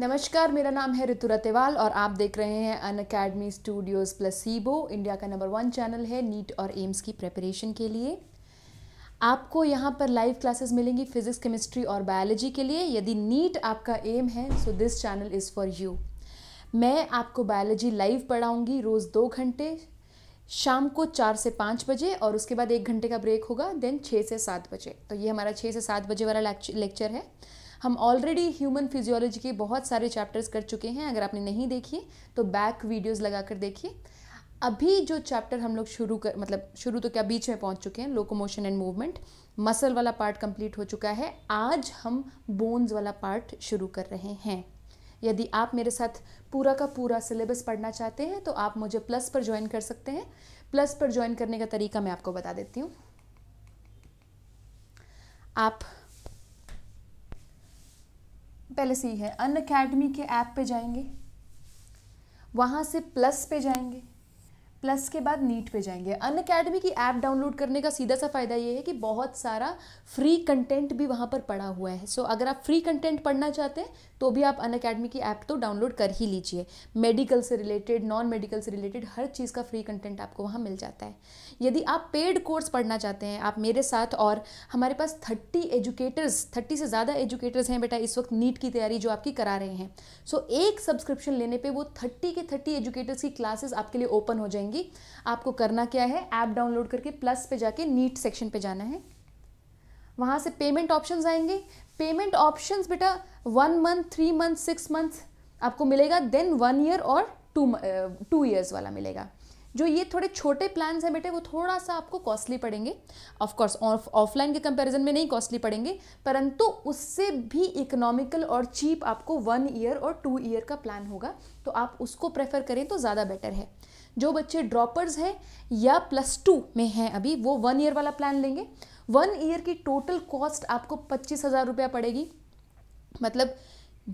नमस्कार मेरा नाम है ऋतु रतेवाल और आप देख रहे हैं Unacademy studios placebo India का नंबर वन चैनल है नीट और एम्स की प्रेपरेशन के लिए आपको यहाँ पर लाइव क्लासेस मिलेंगी फिजिक्स केमिस्ट्री और बायोलॉजी के लिए यदि नीट आपका एम है so this channel is for you मैं आपको बायोलॉजी लाइव पढ़ाऊँगी रोज़ दो घंटे शाम को चार से पाँच बजे और उसके बाद एक घंटे का ब्रेक होगा देन छः से सात बजे तो ये हमारा छः से सात बजे वाला लेक्चर है हम ऑलरेडी ह्यूमन फिजियोलॉजी के बहुत सारे चैप्टर्स कर चुके हैं अगर आपने नहीं देखी तो बैक वीडियोज़ लगा कर देखिए अभी जो चैप्टर हम लोग शुरू कर मतलब शुरू तो क्या बीच में पहुंच चुके हैं लोकोमोशन एंड मूवमेंट मसल वाला पार्ट कंप्लीट हो चुका है आज हम बोन्स वाला पार्ट शुरू कर रहे हैं यदि आप मेरे साथ पूरा का पूरा सिलेबस पढ़ना चाहते हैं तो आप मुझे प्लस पर ज्वाइन कर सकते हैं प्लस पर ज्वाइन करने का तरीका मैं आपको बता देती हूँ आप पहले से ही है अन अकेडमी के ऐप पे जाएंगे वहाँ से प्लस पे जाएंगे प्लस के बाद नीट पे जाएंगे अन अकेडमी की ऐप डाउनलोड करने का सीधा सा फ़ायदा ये है कि बहुत सारा फ्री कंटेंट भी वहाँ पर पड़ा हुआ है सो so, अगर आप फ्री कंटेंट पढ़ना चाहते हैं तो भी आप अन अकेडमी की ऐप तो डाउनलोड कर ही लीजिए मेडिकल से रिलेटेड नॉन मेडिकल से रिलेटेड हर चीज़ का फ्री कंटेंट आपको वहाँ मिल जाता है यदि आप पेड कोर्स पढ़ना चाहते हैं आप मेरे साथ और हमारे पास थर्टी एजुकेटर्स थर्टी से ज़्यादा एजुकेटर्स हैं बेटा इस वक्त नीट की तैयारी जो आपकी करा रहे हैं सो so, एक सब्सक्रिप्शन लेने पर वो थर्टी के थर्टी एजुकेटर्स की क्लासेस आपके लिए ओपन हो जाएंगी आपको करना क्या है ऐप डाउनलोड करके प्लस पे जाके नीट सेक्शन पे जाना है वहाँ से पेमेंट ऑप्शंस आएंगे पेमेंट ऑप्शंस बेटा one month three month six month आपको मिलेगा देन वन ईयर और टू टू ईयर्स वाला मिलेगा जो ये थोड़े छोटे प्लान हैं बेटे वो थोड़ा सा आपको कॉस्टली पड़ेंगे ऑफकोर्स ऑफलाइन के कंपैरिजन में नहीं कॉस्टली पड़ेंगे परंतु उससे भी इकोनॉमिकल और चीप आपको वन ईयर और टू ईयर का प्लान होगा तो आप उसको प्रेफर करें तो ज़्यादा बेटर है जो बच्चे ड्रॉपर्स हैं या प्लस टू में हैं अभी वो वन ईयर वाला प्लान लेंगे वन ईयर की टोटल कॉस्ट आपको पच्चीस हज़ार रुपया पड़ेगी मतलब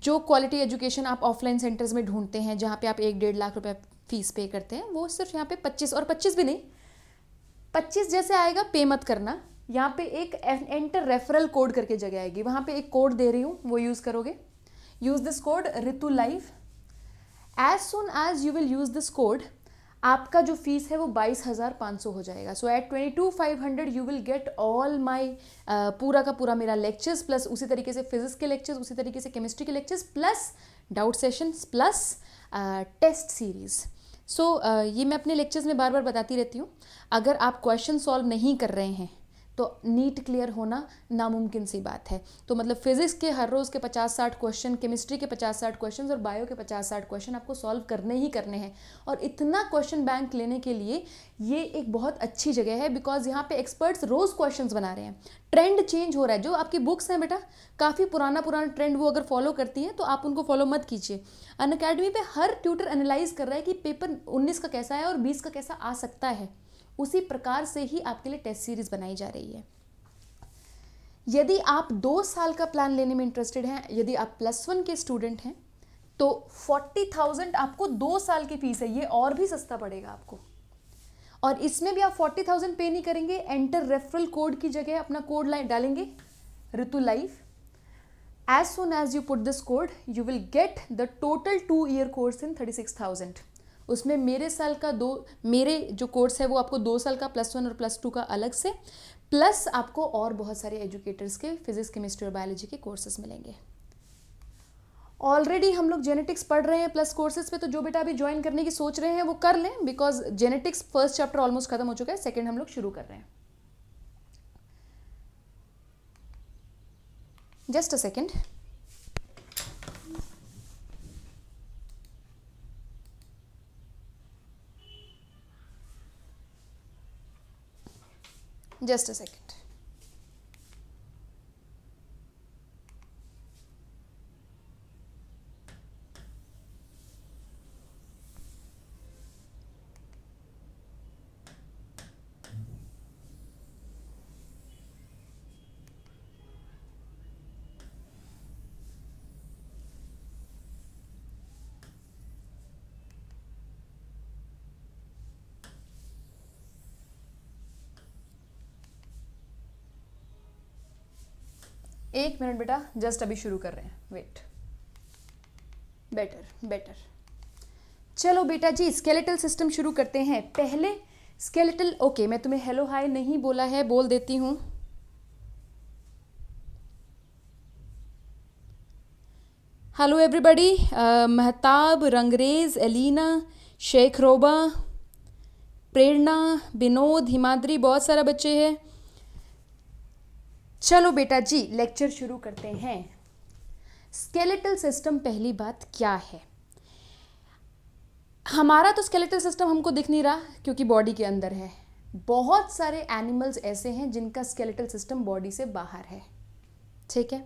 जो क्वालिटी एजुकेशन आप ऑफलाइन सेंटर्स में ढूंढते हैं जहाँ पे आप एक डेढ़ लाख रुपया फीस पे करते हैं वो सिर्फ यहाँ पे पच्चीस और पच्चीस भी नहीं पच्चीस जैसे आएगा पे मत करना यहाँ पे एक एंटर रेफरल कोड करके जगह आएगी वहाँ पे एक कोड दे रही हूँ वो यूज़ करोगे use this code Ritu life as soon as you will use this code आपका जो फीस है वो बाईस हज़ार पाँच सौ हो जाएगा so eight twenty two five hundred you will get all my पूरा का पूरा मेरा लेक्चर्स प्लस उसी तरीके से फिजिक्स के लेक्चर्स उसी तरीके से केमिस्ट्री के lectures plus doubt sessions plus test series so ये मैं अपने लेक्चर्स में बार बार बताती रहती हूँ अगर आप क्वेश्चन सॉल्व नहीं कर रहे हैं तो नीट क्लियर होना नामुमकिन सी बात है तो मतलब फिजिक्स के हर रोज़ के पचास साठ क्वेश्चन केमिस्ट्री के पचास साठ क्वेश्चन और बायो के पचास साठ क्वेश्चन आपको सॉल्व करने ही करने हैं और इतना क्वेश्चन बैंक लेने के लिए ये एक बहुत अच्छी जगह है बिकॉज यहाँ पे एक्सपर्ट्स रोज़ क्वेश्चन बना रहे हैं ट्रेंड चेंज हो रहा है जो आपकी बुक्स हैं बेटा काफ़ी पुराना पुराना ट्रेंड वो अगर फॉलो करती हैं तो आप उनको फॉलो मत कीजिए अन अकेडमी पर हर ट्यूटर एनालाइज कर रहा है कि पेपर उन्नीस का कैसा है और बीस का कैसा आ सकता है उसी प्रकार से ही आपके लिए टेस्ट सीरीज बनाई जा रही है यदि आप दो साल का प्लान लेने में इंटरेस्टेड हैं यदि आप प्लस वन के स्टूडेंट हैं तो फोर्टी थाउजेंड आपको दो साल की फीस है ये और भी सस्ता पड़ेगा आपको और इसमें भी आप फोर्टी थाउजेंड पे नहीं करेंगे एंटर रेफरल कोड की जगह अपना कोड लाइन डालेंगे Ritu life as soon as you put this code you will get the total two year course in thirty six thousand उसमें मेरे साल का दो मेरे जो कोर्स है वो आपको दो साल का प्लस वन और प्लस टू का अलग से प्लस आपको और बहुत सारे एजुकेटर्स के फिजिक्स केमिस्ट्री और बायोलॉजी के कोर्सेज मिलेंगे ऑलरेडी हम लोग जेनेटिक्स पढ़ रहे हैं प्लस कोर्सेज पे तो जो बेटा अभी ज्वाइन करने की सोच रहे हैं वो कर लें because genetics first chapter almost खत्म हो चुका है सेकेंड हम लोग शुरू कर रहे हैं just a second just a second एक मिनट बेटा जस्ट अभी शुरू कर रहे हैं वेट बेटर बेटर चलो बेटा जी स्केलेटल सिस्टम शुरू करते हैं पहले स्केलेटल ओके okay, मैं तुम्हें हेलो हाय नहीं बोला है बोल देती हूँ हेलो एवरीबॉडी महताब रंगरेज एलिना शेख रोबा प्रेरणा विनोद हिमाद्री बहुत सारा बच्चे हैं चलो बेटा जी लेक्चर शुरू करते हैं स्केलेटल सिस्टम पहली बात क्या है हमारा तो स्केलेटल सिस्टम हमको दिख नहीं रहा क्योंकि बॉडी के अंदर है बहुत सारे एनिमल्स ऐसे हैं जिनका स्केलेटल सिस्टम बॉडी से बाहर है ठीक है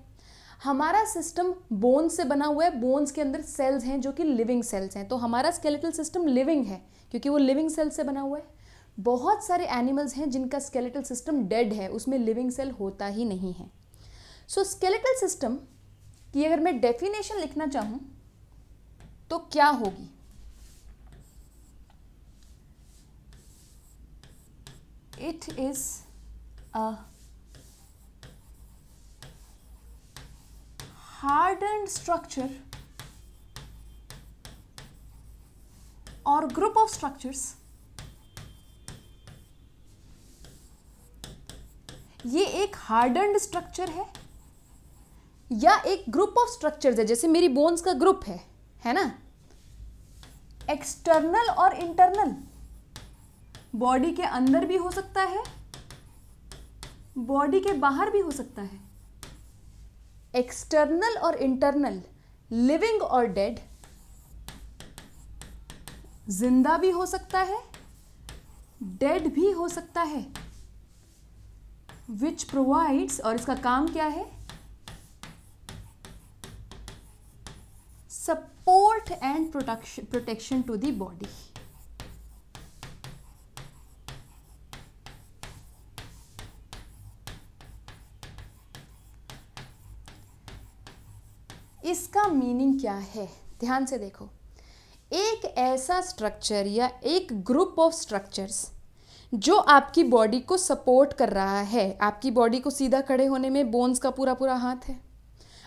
हमारा सिस्टम बोन्स से बना हुआ है बोन्स के अंदर सेल्स हैं जो कि लिविंग सेल्स हैं तो हमारा स्केलेटल सिस्टम लिविंग है क्योंकि वो लिविंग सेल्स से बना हुआ है बहुत सारे एनिमल्स हैं जिनका स्केलेटल सिस्टम डेड है उसमें लिविंग सेल होता ही नहीं है सो स्केलेटल सिस्टम की अगर मैं डेफिनेशन लिखना चाहूँ तो क्या होगी it is hard and structure और ग्रुप ऑफ स्ट्रक्चर्स ये एक हार्डन्ड स्ट्रक्चर है या एक ग्रुप ऑफ स्ट्रक्चर्स है जैसे मेरी बोन्स का ग्रुप है है ना एक्सटर्नल और इंटरनल बॉडी के अंदर भी हो सकता है बॉडी के बाहर भी हो सकता है एक्सटर्नल और इंटरनल लिविंग और डेड जिंदा भी हो सकता है डेड भी हो सकता है विच प्रोवाइड्स और इसका काम क्या है support and protection protection to the body इसका मीनिंग क्या है ध्यान से देखो एक ऐसा स्ट्रक्चर या एक ग्रुप ऑफ स्ट्रक्चर्स जो आपकी बॉडी को सपोर्ट कर रहा है आपकी बॉडी को सीधा खड़े होने में बोन्स का पूरा पूरा हाथ है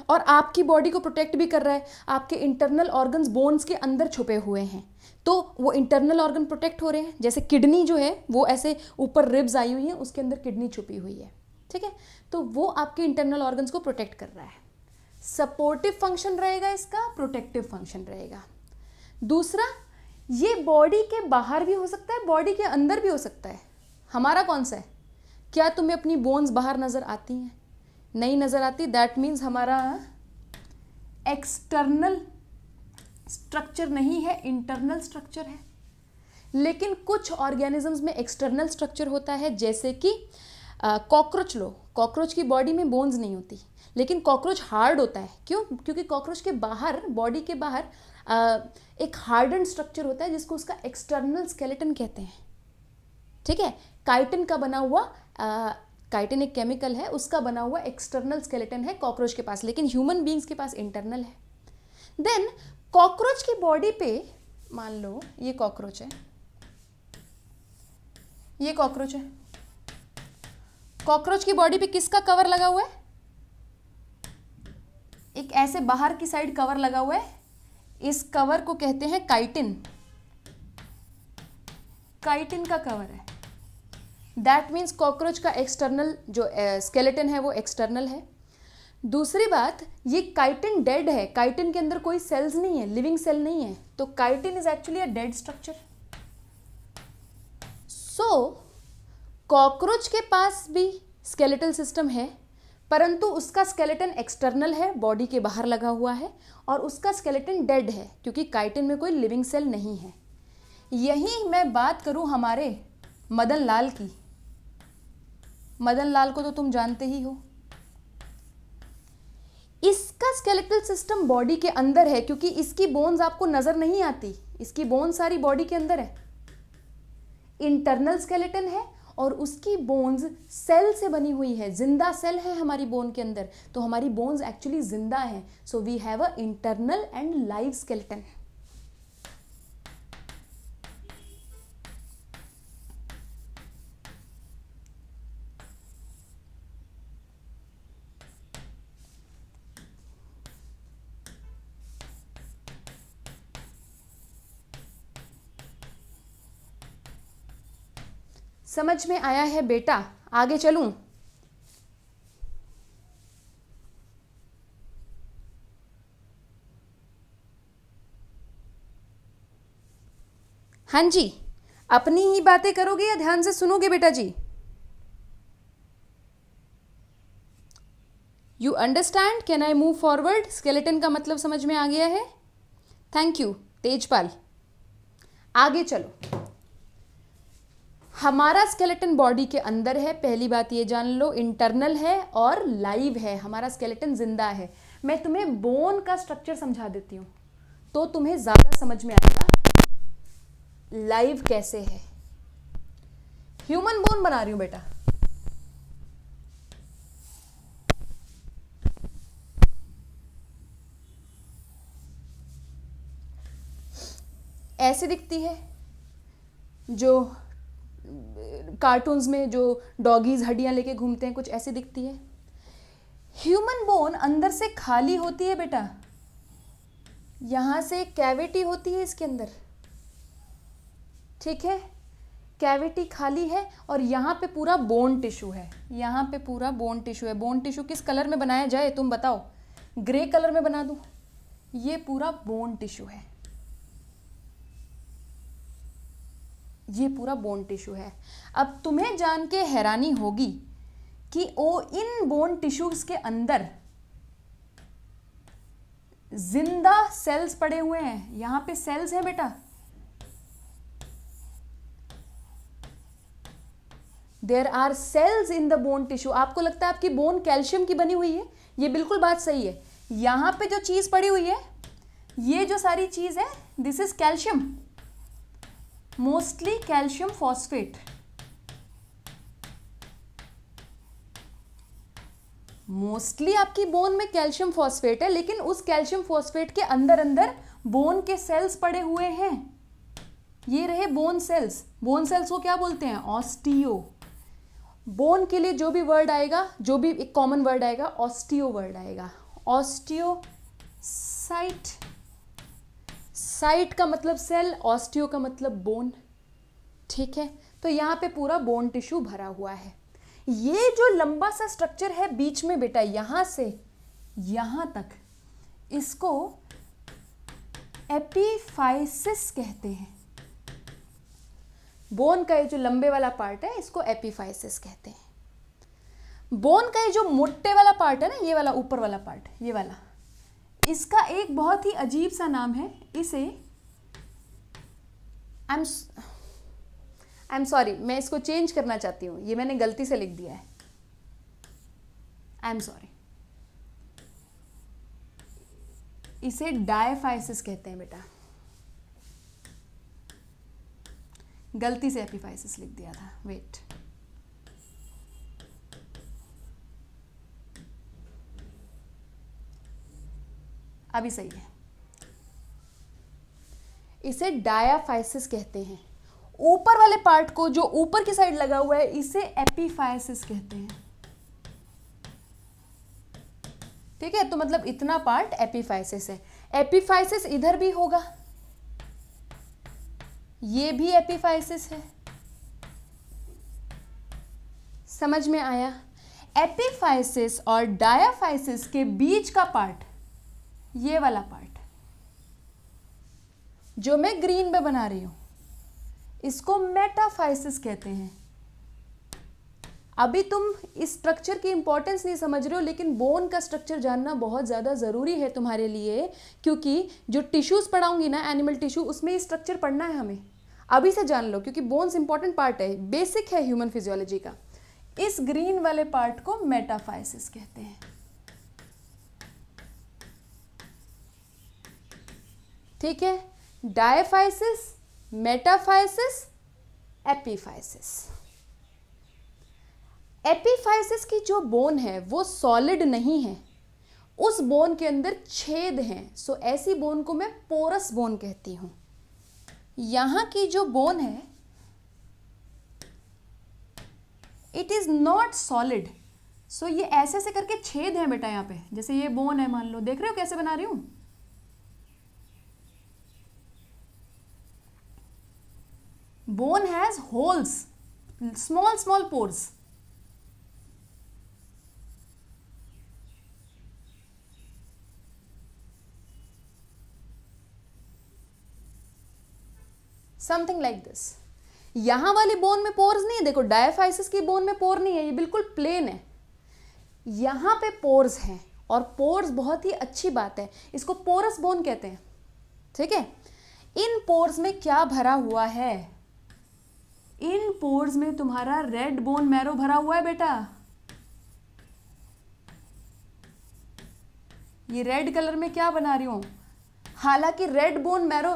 और आपकी बॉडी को प्रोटेक्ट भी कर रहा है आपके इंटरनल ऑर्गन्स बोन्स के अंदर छुपे हुए हैं तो वो इंटरनल ऑर्गन प्रोटेक्ट हो रहे हैं जैसे किडनी जो है वो ऐसे ऊपर रिब्स आई हुई हैं उसके अंदर किडनी छुपी हुई है ठीक है तो वो आपके इंटरनल ऑर्गन्स को प्रोटेक्ट कर रहा है सपोर्टिव फंक्शन रहेगा इसका प्रोटेक्टिव फंक्शन रहेगा दूसरा ये बॉडी के बाहर भी हो सकता है बॉडी के अंदर भी हो सकता है हमारा कौन सा है क्या तुम्हें अपनी बोन्स बाहर नज़र आती हैं नहीं नज़र आती दैट मीन्स हमारा एक्सटर्नल स्ट्रक्चर नहीं है इंटरनल स्ट्रक्चर है लेकिन कुछ ऑर्गेनिजम्स में एक्सटर्नल स्ट्रक्चर होता है जैसे कि कॉकरोच लो कॉकरोच की बॉडी में बोन्स नहीं होती लेकिन कॉकरोच हार्ड होता है क्यों क्योंकि कॉकरोच के बाहर बॉडी के बाहर एक हार्डन स्ट्रक्चर होता है जिसको उसका एक्सटर्नल स्केलेटन कहते हैं ठीक है काइटिन का बना हुआ आ, काइटिन एक केमिकल है उसका बना हुआ एक्सटर्नल स्केलेटन है कॉकरोच के पास लेकिन ह्यूमन बींग्स के पास इंटरनल है देन कॉकरोच की बॉडी पे मान लो ये कॉकरोच है ये कॉकरोच है कॉकरोच की बॉडी पे किसका कवर लगा हुआ है एक ऐसे बाहर की साइड कवर लगा हुआ है इस कवर को कहते हैं काइटिन काइटिन का कवर है दैट मीन्स कॉकरोच का एक्सटर्नल जो स्केलेटन है वो एक्सटर्नल है दूसरी बात ये काइटिन डेड है काइटिन के अंदर कोई सेल्स नहीं है लिविंग सेल नहीं है तो chitin is actually a dead structure so cockroach के पास भी स्केलेटल सिस्टम है परंतु उसका स्केलेटन एक्सटर्नल है बॉडी के बाहर लगा हुआ है और उसका स्केलेटन डेड है क्योंकि काइटिन में कोई लिविंग सेल नहीं है यही मैं बात करूं हमारे मदन लाल की मदन लाल को तो तुम जानते ही हो इसका स्केलेटल सिस्टम बॉडी के अंदर है क्योंकि इसकी बोन्स आपको नज़र नहीं आती इसकी बोन सारी बॉडी के अंदर है इंटरनल स्केलेटन है और उसकी बोन्स सेल से बनी हुई है जिंदा सेल है हमारी बोन के अंदर तो हमारी बोन्स एक्चुअली जिंदा है so we have a internal and live skeleton समझ में आया है बेटा आगे चलूं हाँ जी अपनी ही बातें करोगे या ध्यान से सुनोगे बेटा जी you understand can I move forward skeleton का मतलब समझ में आ गया है थैंक यू तेजपाल आगे चलो हमारा स्केलेटन बॉडी के अंदर है पहली बात ये जान लो इंटरनल है और लाइव है हमारा स्केलेटन जिंदा है मैं तुम्हें बोन का स्ट्रक्चर समझा देती हूँ तो तुम्हें ज़्यादा समझ में आएगा लाइव कैसे है ह्यूमन बोन बना रही हूं बेटा ऐसे दिखती है जो कार्टून्स में जो डॉगीज़ हड्डियाँ लेके घूमते हैं कुछ ऐसी दिखती है ह्यूमन बोन अंदर से खाली होती है बेटा यहाँ से कैविटी होती है इसके अंदर ठीक है कैविटी खाली है और यहाँ पे पूरा बोन टिश्यू है यहाँ पे पूरा बोन टिश्यू है बोन टिश्यू किस कलर में बनाया जाए तुम बताओ ग्रे कलर में बना दूँ ये पूरा बोन टिश्यू है ये पूरा बोन टिश्यू है अब तुम्हें जान के हैरानी होगी कि ओ इन बोन टिश्यूज के अंदर जिंदा सेल्स पड़े हुए हैं यहां पे सेल्स है बेटा there are cells in the bone tissue आपको लगता है आपकी बोन कैल्शियम की बनी हुई है ये बिल्कुल बात सही है यहां पे जो चीज़ पड़ी हुई है ये जो सारी चीज़ है this is calcium mostly calcium phosphate mostly आपकी बोन में कैल्शियम फॉस्फेट है लेकिन उस कैल्शियम फॉस्फेट के अंदर अंदर बोन के सेल्स पड़े हुए हैं ये रहे बोन सेल्स बोन सेल्स को क्या बोलते हैं ऑस्टियो बोन के लिए जो भी वर्ड आएगा जो भी एक कॉमन वर्ड आएगा ऑस्टियो वर्ड आएगा ऑस्टियोसाइट साइट का मतलब सेल ऑस्टियो का मतलब बोन ठीक है तो यहाँ पे पूरा बोन टिश्यू भरा हुआ है ये जो लंबा सा स्ट्रक्चर है बीच में बेटा यहाँ से यहाँ तक इसको एपिफाइसिस कहते हैं बोन का ये जो लंबे वाला पार्ट है इसको एपिफाइसिस कहते हैं बोन का ये जो मोटे वाला पार्ट है ना ये वाला ऊपर वाला पार्ट ये वाला इसका एक बहुत ही अजीब सा नाम है इसे I am I am sorry मैं इसको चेंज करना चाहती हूँ ये मैंने गलती से लिख दिया है आई एम सॉरी इसे डायफाइसिस कहते हैं बेटा गलती से एपीफाइसिस लिख दिया था वेट अभी सही है इसे डायाफाइसिस कहते हैं ऊपर वाले पार्ट को जो ऊपर की साइड लगा हुआ है इसे एपीफाइसिस कहते हैं ठीक है तो मतलब इतना पार्ट एपीफाइसिस है एपीफाइसिस इधर भी होगा ये भी एपीफाइसिस है समझ में आया एपीफाइसिस और डायाफाइसिस के बीच का पार्ट ये वाला पार्ट जो मैं ग्रीन में बना रही हूं इसको मेटाफाइसिस कहते हैं अभी तुम इस स्ट्रक्चर की इंपॉर्टेंस नहीं समझ रहे हो लेकिन बोन का स्ट्रक्चर जानना बहुत ज़्यादा ज़रूरी है तुम्हारे लिए क्योंकि जो टिश्यूज़ पढ़ाऊंगी ना एनिमल टिश्यू उसमें स्ट्रक्चर पढ़ना है हमें अभी से जान लो क्योंकि बोन्स इंपॉर्टेंट पार्ट है बेसिक है ह्यूमन फिजियोलॉजी का इस ग्रीन वाले पार्ट को मेटाफाइसिस कहते हैं ठीक है डायफाइसिस मेटाफाइसिस एपीफाइसिस एपीफाइसिस की जो बोन है वो सॉलिड नहीं है उस बोन के अंदर छेद हैं सो ऐसी बोन को मैं पोरस बोन कहती हूँ यहाँ की जो बोन है it is not solid so ये ऐसे ऐसे करके छेद है बेटा यहाँ पे जैसे ये बोन है मान लो देख रहे हो कैसे बना रही हूँ bone has holes small small pores something like this यहां वाली बोन में पोर्स नहीं है देखो डायफाइसिस की बोन में पोर नहीं है ये बिल्कुल प्लेन है यहां पे पोर्स हैं और पोर्स बहुत ही अच्छी बात है इसको पोरस बोन कहते हैं ठीक है इन पोर्स में क्या भरा हुआ है इन पोर्स में तुम्हारा रेड बोन मैरो भरा हुआ है बेटा ये रेड कलर में क्या बना रही हूं हालांकि रेड बोन मैरो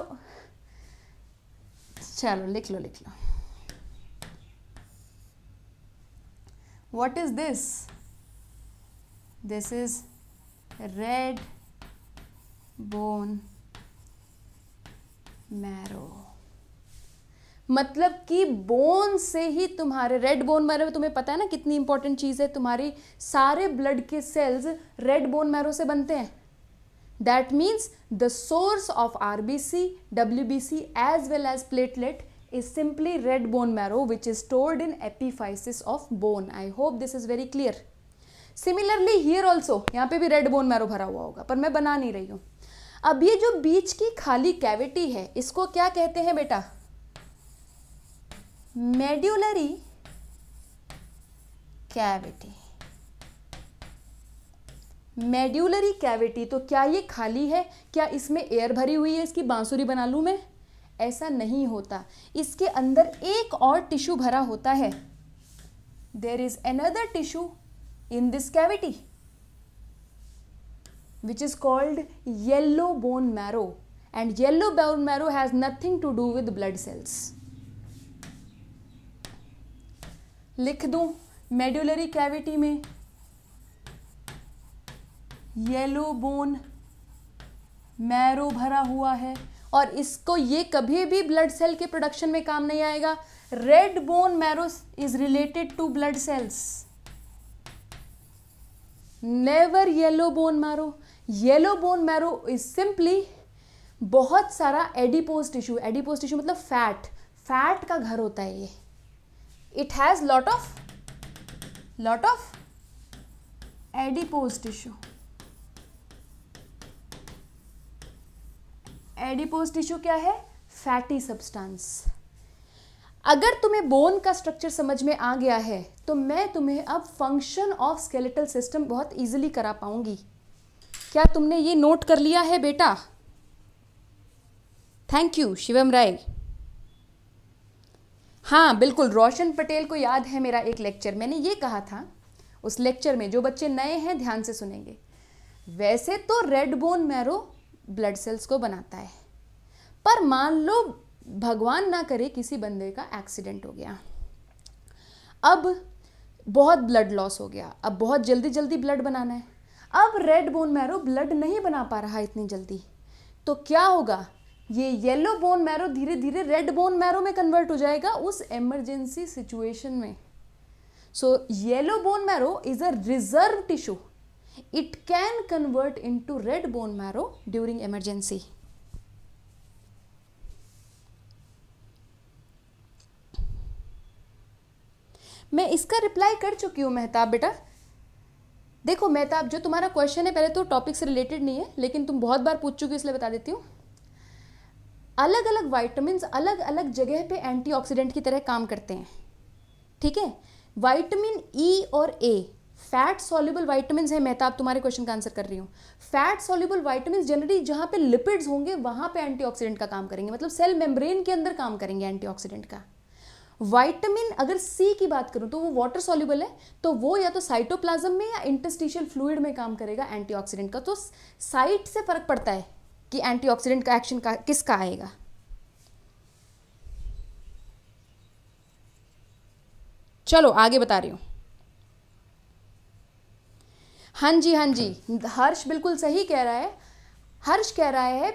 चलो लिख लो लिख लो what is this this is red bone marrow मतलब कि बोन से ही तुम्हारे रेड बोन मैरो तुम्हें पता है ना कितनी इंपॉर्टेंट चीज़ है तुम्हारी सारे ब्लड के सेल्स रेड बोन मैरो से बनते हैं that means the source of R B C W B C as well as platelet is simply red bone marrow which is stored in epiphysis of bone I hope this is very clear similarly here also यहाँ पे भी red bone marrow भरा हुआ होगा पर मैं बना नहीं रही हूँ अब ये जो बीच की खाली कैविटी है इसको क्या कहते हैं बेटा मेड्यूलरी कैविटी मेड्यूलरी कैविटी तो क्या ये खाली है क्या इसमें एयर भरी हुई है इसकी बांसुरी बना लूँ मैं ऐसा नहीं होता इसके अंदर एक और टिश्यू भरा होता है there is another tissue in this cavity which is called yellow bone marrow and yellow bone marrow has nothing to do with blood cells लिख दूं मेडुलरी कैविटी में येलो बोन मैरो भरा हुआ है और इसको ये कभी भी ब्लड सेल के प्रोडक्शन में काम नहीं आएगा red bone marrow is related to blood cells never yellow bone marrow yellow bone marrow is simply बहुत सारा एडिपोज टिश्यू एडिपोज टिश्यू मतलब फैट फैट का घर होता है ये it has lot of lot of adipose tissue adipose tissue क्या है फैटी सब्सटेंस अगर तुम्हें बोन का स्ट्रक्चर समझ में आ गया है तो मैं तुम्हें अब फंक्शन ऑफ स्केलेटल सिस्टम बहुत इजीली करा पाऊंगी क्या तुमने ये नोट कर लिया है बेटा थैंक यू शिवम राय हाँ बिल्कुल रोशन पटेल को याद है मेरा एक लेक्चर मैंने ये कहा था उस लेक्चर में जो बच्चे नए हैं ध्यान से सुनेंगे वैसे तो red bone marrow blood cells को बनाता है पर मान लो भगवान ना करे किसी बंदे का एक्सीडेंट हो गया अब बहुत ब्लड लॉस हो गया अब बहुत जल्दी जल्दी ब्लड बनाना है अब रेड बोन मैरो ब्लड नहीं बना पा रहा इतनी जल्दी तो क्या होगा ये येलो बोन मैरो धीरे धीरे रेड बोन मैरो में कन्वर्ट हो जाएगा उस एमरजेंसी सिचुएशन में so yellow bone marrow is a reserve tissue it can convert into red bone marrow during emergency मैं इसका रिप्लाई कर चुकी हूं मेहताब बेटा देखो मेहताब जो तुम्हारा क्वेश्चन है पहले तो टॉपिक से रिलेटेड नहीं है लेकिन तुम बहुत बार पूछ चुकी हो इसलिए बता देती हूँ अलग अलग वाइटमिन अलग अलग जगह पे एंटीऑक्सीडेंट की तरह काम करते हैं ठीक है वाइटमिन ई e और ए फैट सॉल्यूबल वाइटमिन है मैं तो आप तुम्हारे क्वेश्चन का आंसर कर रही हूँ फैट सॉल्युबल वाइटमिन जनरली जहाँ पे लिपिड्स होंगे वहाँ पे एंटीऑक्सीडेंट का काम करेंगे मतलब सेल मेम्ब्रेन के अंदर काम करेंगे एंटीऑक्सीडेंट का वाइटमिन अगर सी की बात करूँ तो वो वाटर सोल्यूबल है तो वो या तो साइटोप्लाज्म में या इंटस्टिशियल फ्लूड में काम करेगा एंटीऑक्सीडेंट का तो साइट से फर्क पड़ता है कि एंटीऑक्सीडेंट का एक्शन का किसका आएगा चलो आगे बता रही हूं हाँ जी हां जी हर्ष बिल्कुल सही कह रहा है हर्ष कह रहा है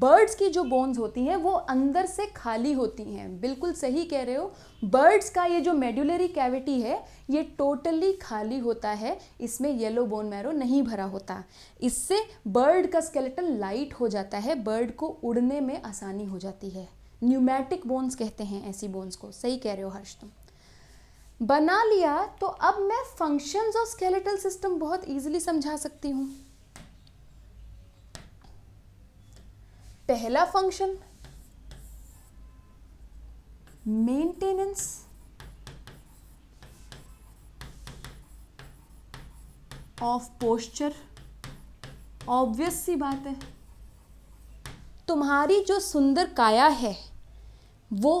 बर्ड्स की जो बोन्स होती हैं वो अंदर से खाली होती हैं बिल्कुल सही कह रहे हो बर्ड्स का ये जो मेडुलरी कैविटी है ये टोटली खाली होता है इसमें येलो बोन मैरो नहीं भरा होता इससे बर्ड का स्केलेटन लाइट हो जाता है बर्ड को उड़ने में आसानी हो जाती है न्यूमैटिक बोन्स कहते हैं ऐसी बोन्स को सही कह रहे हो हर्ष तुम बना लिया तो अब मैं फंक्शंस ऑफ स्केलेटल सिस्टम बहुत इजीली समझा सकती हूँ पहला function maintenance of posture obvious सी बात है तुम्हारी जो सुंदर काया है वो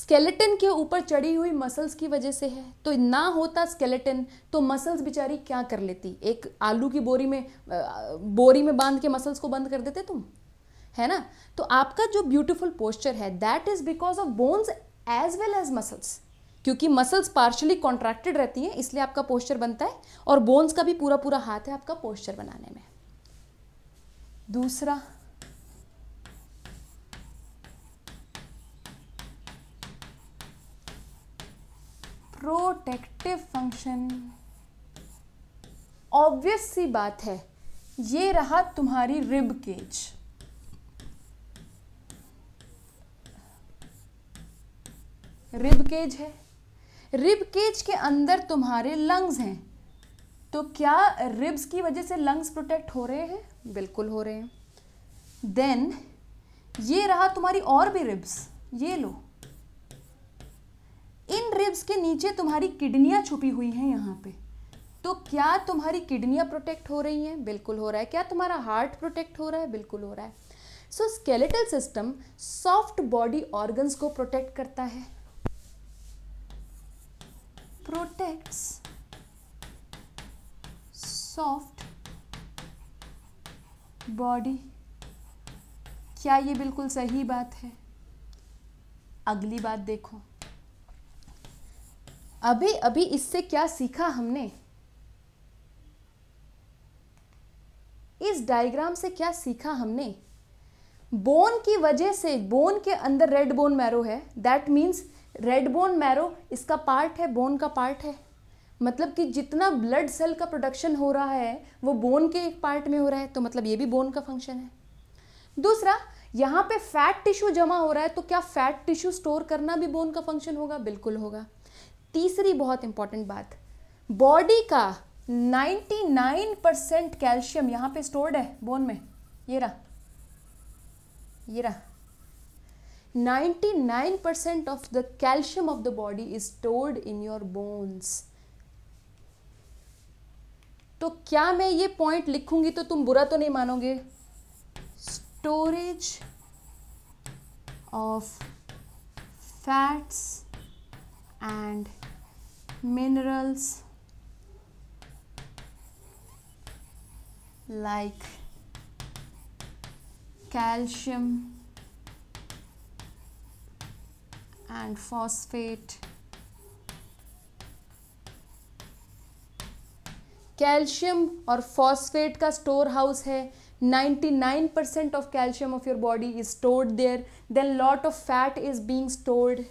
स्केलेटन के ऊपर चढ़ी हुई मसल्स की वजह से है तो ना होता स्केलेटन तो मसल्स बेचारी क्या कर लेती एक आलू की बोरी में बोरी में बांध के मसल्स को बंद कर देते तुम है ना तो आपका जो ब्यूटिफुल पोस्चर है that is because of bones as well as muscles क्योंकि मसल्स पार्शली कॉन्ट्रैक्टेड रहती हैं इसलिए आपका पोस्चर बनता है और बोन्स का भी पूरा पूरा हाथ है आपका पोस्चर बनाने में दूसरा प्रोटेक्टिव फंक्शन ऑब्वियस सी बात है ये रहा तुम्हारी रिब केज रिब केज है रिब केज के अंदर तुम्हारे लंग्स हैं तो क्या रिब्स की वजह से लंग्स प्रोटेक्ट हो रहे हैं बिल्कुल हो रहे हैं देन ये रहा तुम्हारी और भी रिब्स ये लो इन रिब्स के नीचे तुम्हारी किडनियाँ छुपी हुई हैं यहाँ पे तो क्या तुम्हारी किडनियाँ प्रोटेक्ट हो रही हैं बिल्कुल हो रहा है क्या तुम्हारा हार्ट प्रोटेक्ट हो रहा है बिल्कुल हो रहा है so skeletal system soft body organs को प्रोटेक्ट करता है सॉफ्ट बॉडी क्या ये बिल्कुल सही बात है अगली बात देखो अभी अभी इससे क्या सीखा हमने इस डायग्राम से क्या सीखा हमने बोन की वजह से बोन के अंदर रेड बोन मैरो है that means red bone marrow इसका पार्ट है बोन का पार्ट है मतलब कि जितना ब्लड सेल का प्रोडक्शन हो रहा है वो बोन के एक पार्ट में हो रहा है तो मतलब ये भी बोन का फंक्शन है दूसरा यहाँ पे फैट टिश्यू जमा हो रहा है तो क्या फैट टिश्यू स्टोर करना भी बोन का फंक्शन होगा बिल्कुल होगा तीसरी बहुत इंपॉर्टेंट बात बॉडी का 99 परसेंट कैल्शियम यहाँ पे स्टोर्ड है बोन में ये रहा ये रहा 99% of the calcium of the body is stored in your bones तो क्या मैं ये पॉइंट लिखूंगी तो तुम बुरा तो नहीं मानोगे storage of fats and minerals like calcium and phosphate calcium और फॉस्फेट का स्टोर हाउस है 99 percent of calcium of your body is stored there then lot of fat is being stored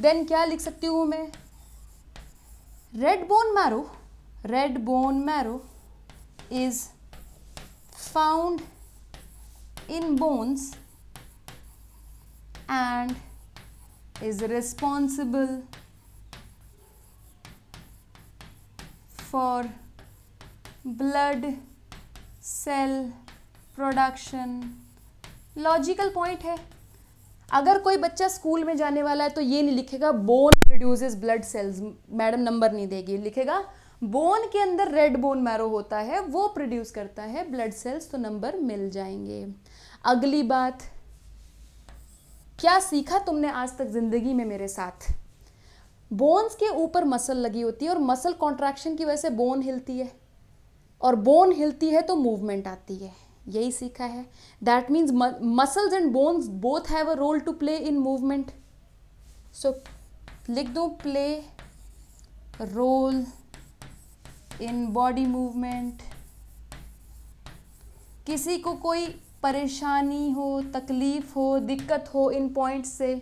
then क्या लिख सकती हूँ मैं red bone marrow red bone marrow is found in bones and is responsible for blood cell production logical point है अगर कोई बच्चा school में जाने वाला है तो ये नहीं लिखेगा bone produces blood cells madam number नहीं देगी लिखेगा बोन के अंदर रेड बोन मैरो होता है वो प्रोड्यूस करता है ब्लड सेल्स तो नंबर मिल जाएंगे अगली बात क्या सीखा तुमने आज तक ज़िंदगी में मेरे साथ बोन्स के ऊपर मसल लगी होती है और मसल कॉन्ट्रैक्शन की वजह से बोन हिलती है और बोन हिलती है तो मूवमेंट आती है यही सीखा है that means muscles and bones both have a role to play in movement so लिख दो play role in body movement किसी को कोई परेशानी हो तकलीफ़ हो दिक्कत हो इन पॉइंट्स से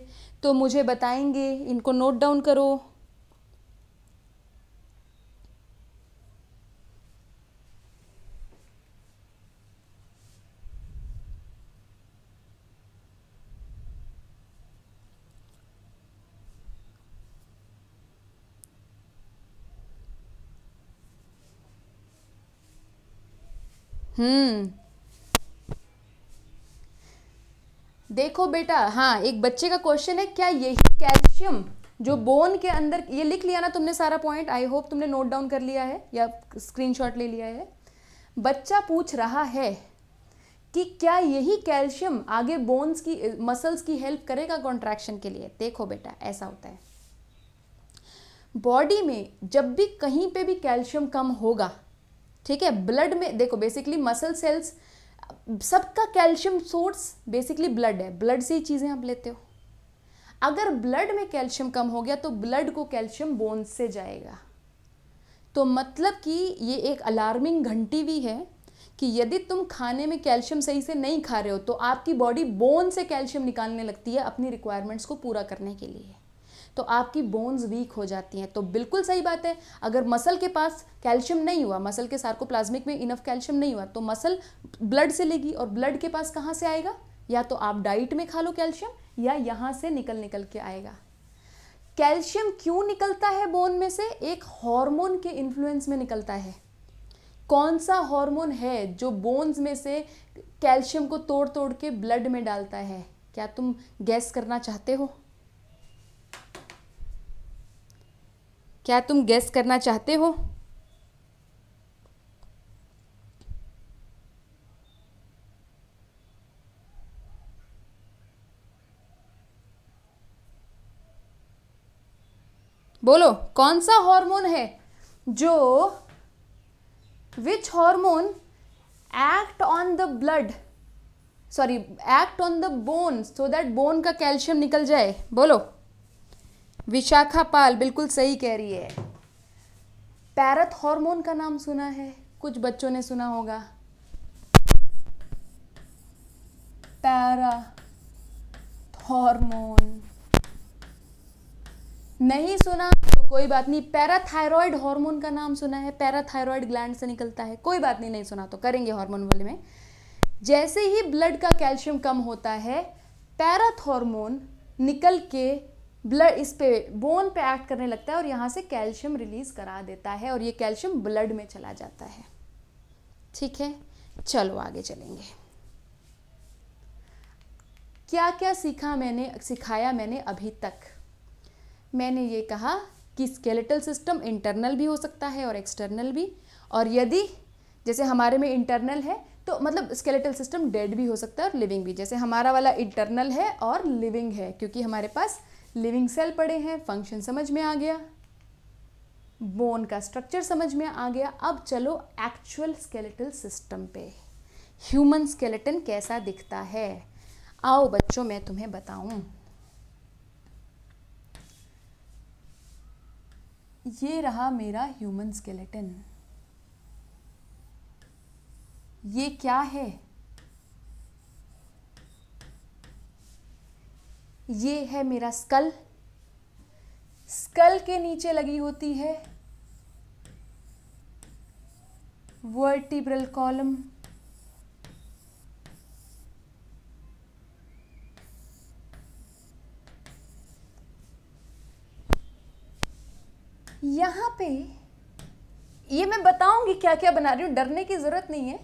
तो मुझे बताएंगे इनको नोट डाउन करो हम्म देखो बेटा हाँ एक बच्चे का क्वेश्चन है क्या यही कैल्शियम जो बोन के अंदर ये लिख लिया ना तुमने सारा पॉइंट आई होप तुमने नोट डाउन कर लिया है या स्क्रीनशॉट ले लिया है बच्चा पूछ रहा है कि क्या यही कैल्शियम आगे बोन्स की मसल्स की हेल्प करेगा कॉन्ट्रैक्शन के लिए देखो बेटा ऐसा होता है बॉडी में जब भी कहीं पे भी कैल्शियम कम होगा ठीक है ब्लड में देखो बेसिकली मसल सेल्स सबका कैल्शियम सोर्स बेसिकली ब्लड है ब्लड से ही चीज़ें आप लेते हो अगर ब्लड में कैल्शियम कम हो गया तो ब्लड को कैल्शियम बोन से जाएगा तो मतलब कि ये एक अलार्मिंग घंटी भी है कि यदि तुम खाने में कैल्शियम सही से नहीं खा रहे हो तो आपकी बॉडी बोन से कैल्शियम निकालने लगती है अपनी रिक्वायरमेंट्स को पूरा करने के लिए तो आपकी बोन्स वीक हो जाती हैं तो बिल्कुल सही बात है अगर मसल के पास कैल्शियम नहीं हुआ मसल के सार्कोप्लाज्मिक में इनफ कैल्शियम नहीं हुआ तो मसल ब्लड से लेगी और ब्लड के पास कहाँ से आएगा या तो आप डाइट में खा लो कैल्शियम या यहाँ से निकल निकल के आएगा कैल्शियम क्यों निकलता है बोन में से एक हार्मोन के इन्फ्लुएंस में निकलता है कौन सा हार्मोन है जो बोन्स में से कैल्शियम को तोड़ तोड़ के ब्लड में डालता है क्या तुम गैस करना चाहते हो क्या तुम गेस करना चाहते हो बोलो कौन सा हार्मोन है जो which hormone act on the blood sorry act on the bone so that bone का कैल्शियम निकल जाए बोलो विशाखा पाल बिल्कुल सही कह रही है पैरथ हार्मोन का नाम सुना है कुछ बच्चों ने सुना होगा पैरा हार्मोन नहीं सुना तो कोई बात नहीं पैराथायरॉयड हार्मोन का नाम सुना है पैराथायरॉयड ग्लैंड से निकलता है कोई बात नहीं नहीं सुना तो करेंगे हार्मोन वाले में जैसे ही ब्लड का कैल्शियम कम होता है पैराथ हार्मोन निकल के ब्लड इस पे बोन पे एक्ट करने लगता है और यहाँ से कैल्शियम रिलीज करा देता है और ये कैल्शियम ब्लड में चला जाता है ठीक है चलो आगे चलेंगे क्या क्या सीखा मैंने सिखाया मैंने अभी तक मैंने ये कहा कि स्केलेटल सिस्टम इंटरनल भी हो सकता है और एक्सटर्नल भी और यदि जैसे हमारे में इंटरनल है तो मतलब स्केलेटल सिस्टम डेड भी हो सकता है और लिविंग भी जैसे हमारा वाला इंटरनल है और लिविंग है क्योंकि हमारे पास लिविंग सेल पढ़े हैं फंक्शन समझ में आ गया बोन का स्ट्रक्चर समझ में आ गया अब चलो एक्चुअल स्केलेटल सिस्टम पे ह्यूमन स्केलेटन कैसा दिखता है आओ बच्चों मैं तुम्हें बताऊं ये रहा मेरा ह्यूमन स्केलेटन ये क्या है ये है मेरा स्कल स्कल के नीचे लगी होती है वर्टिब्रल कॉलम यहां पे ये मैं बताऊंगी क्या क्या बना रही हूं डरने की ज़रूरत नहीं है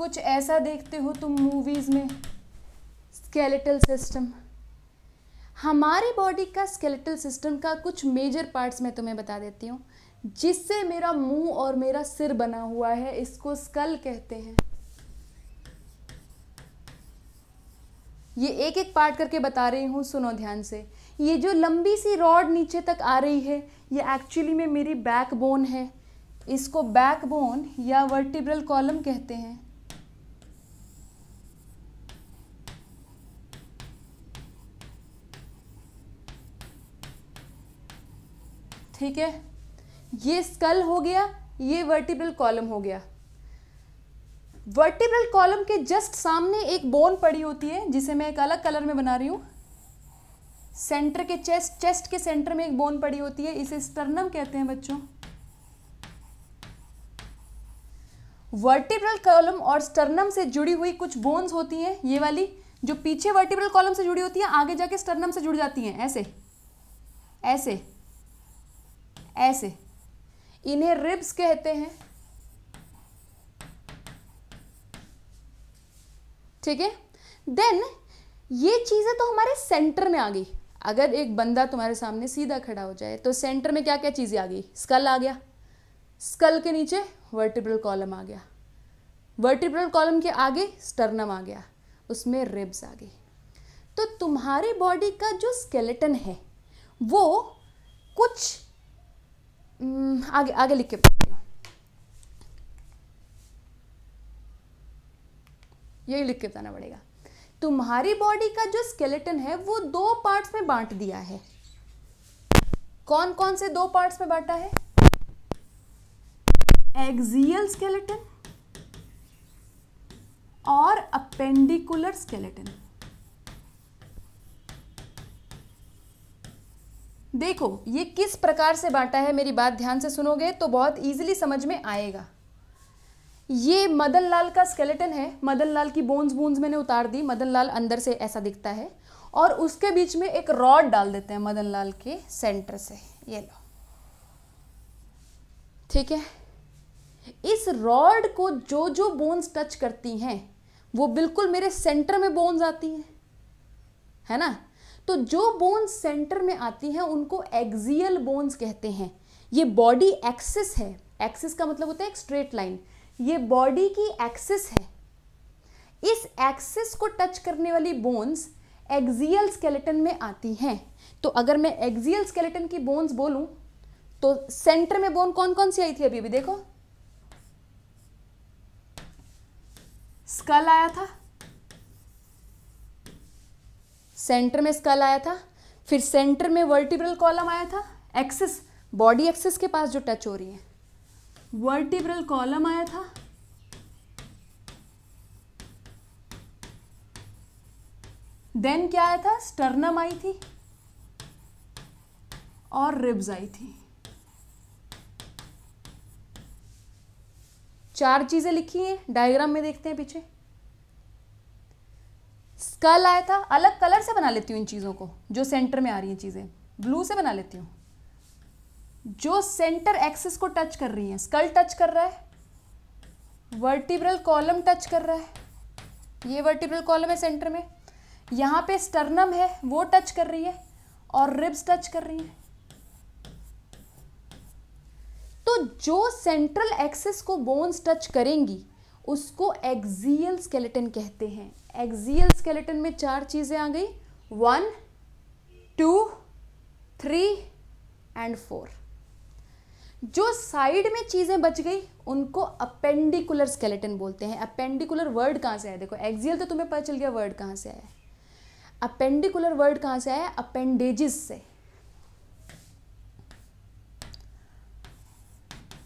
कुछ ऐसा देखते हो तुम मूवीज़ में स्केलेटल सिस्टम हमारे बॉडी का स्केलेटल सिस्टम का कुछ मेजर पार्ट्स मैं तुम्हें बता देती हूँ जिससे मेरा मुंह और मेरा सिर बना हुआ है इसको स्कल कहते हैं ये एक एक पार्ट करके बता रही हूँ सुनो ध्यान से ये जो लंबी सी रॉड नीचे तक आ रही है ये एक्चुअली में मेरी बैकबोन है इसको बैकबोन या वर्टिब्रल कॉलम कहते हैं ठीक है ये स्कल हो गया ये वर्टिब्रल कॉलम हो गया वर्टिब्रल कॉलम के जस्ट सामने एक बोन पड़ी होती है जिसे मैं एक अलग कलर में बना रही हूँ सेंटर के चेस्ट चेस्ट के सेंटर में एक बोन पड़ी होती है इसे स्टर्नम कहते हैं बच्चों वर्टिब्रल कॉलम और स्टर्नम से जुड़ी हुई कुछ बोन्स होती हैं ये वाली जो पीछे वर्टिब्रल कॉलम से जुड़ी होती है आगे जाके स्टर्नम से जुड़ जाती हैं ऐसे ऐसे ऐसे इन्हें रिब्स कहते हैं ठीक है देन ये चीज़ें तो हमारे सेंटर में आ गई अगर एक बंदा तुम्हारे सामने सीधा खड़ा हो जाए तो सेंटर में क्या क्या चीज़ें आ गई स्कल आ गया स्कल के नीचे वर्टिब्रल कॉलम आ गया वर्टिब्रल कॉलम के आगे स्टर्नम आ गया उसमें रिब्स आ गई तो तुम्हारी बॉडी का जो स्केलेटन है वो कुछ आगे आगे लिख के पढ़ती हूँ यही लिख के बताना पड़ेगा तुम्हारी बॉडी का जो स्केलेटन है वो दो पार्ट्स में बांट दिया है कौन कौन से दो पार्ट्स में बांटा है एक्सियल स्केलेटन और अपेंडिकुलर स्केलेटन देखो ये किस प्रकार से बांटा है मेरी बात ध्यान से सुनोगे तो बहुत ईजिली समझ में आएगा ये मदन लाल का स्केलेटन है मदन लाल की बोन्स बोन्स मैंने उतार दी मदन लाल अंदर से ऐसा दिखता है और उसके बीच में एक रॉड डाल देते हैं मदन लाल के सेंटर से ये लो ठीक है इस रॉड को जो जो बोन्स टच करती हैं वो बिल्कुल मेरे सेंटर में बोन्स आती हैं है ना तो जो बोन्स सेंटर में आती हैं उनको एक्सियल बोन्स कहते हैं ये बॉडी एक्सिस है एक्सिस का मतलब होता है एक स्ट्रेट लाइन ये बॉडी की एक्सिस है इस एक्सिस को टच करने वाली बोन्स एक्जियल स्केलेटन में आती हैं तो अगर मैं एक्जियल स्केलेटन की बोन्स बोलूं तो सेंटर में बोन कौन कौन सी आई थी अभी अभी देखो स्कल आया था सेंटर में स्कल आया था फिर सेंटर में वर्टिब्रल कॉलम आया था एक्सिस बॉडी एक्सिस के पास जो टच हो रही है वर्टिब्रल कॉलम आया था देन क्या आया था स्टर्नम आई थी और रिब्स आई थी चार चीज़ें लिखी हैं डायग्राम में देखते हैं पीछे स्कल आया था अलग कलर से बना लेती हूँ इन चीज़ों को जो सेंटर में आ रही हैं चीज़ें ब्लू से बना लेती हूँ जो सेंटर एक्सिस को टच कर रही हैं स्कल टच कर रहा है वर्टिब्रल कॉलम टच कर रहा है ये वर्टिब्रल कॉलम है सेंटर में यहाँ पे स्टर्नम है वो टच कर रही है और रिब्स टच कर रही हैं तो जो सेंट्रल एक्सिस को बोन्स टच करेंगी उसको एक्जियल स्केलेटन कहते हैं एक्जियल स्केलेटन में चार चीज़ें आ गई one two three and four जो साइड में चीज़ें बच गई उनको अपेंडिकुलर स्केलेटन बोलते हैं अपेंडिकुलर वर्ड कहाँ से आया देखो एक्जियल तो तुम्हें पता चल गया वर्ड कहाँ से आया अपेंडिकुलर वर्ड कहाँ से आया अपेंडेजिस से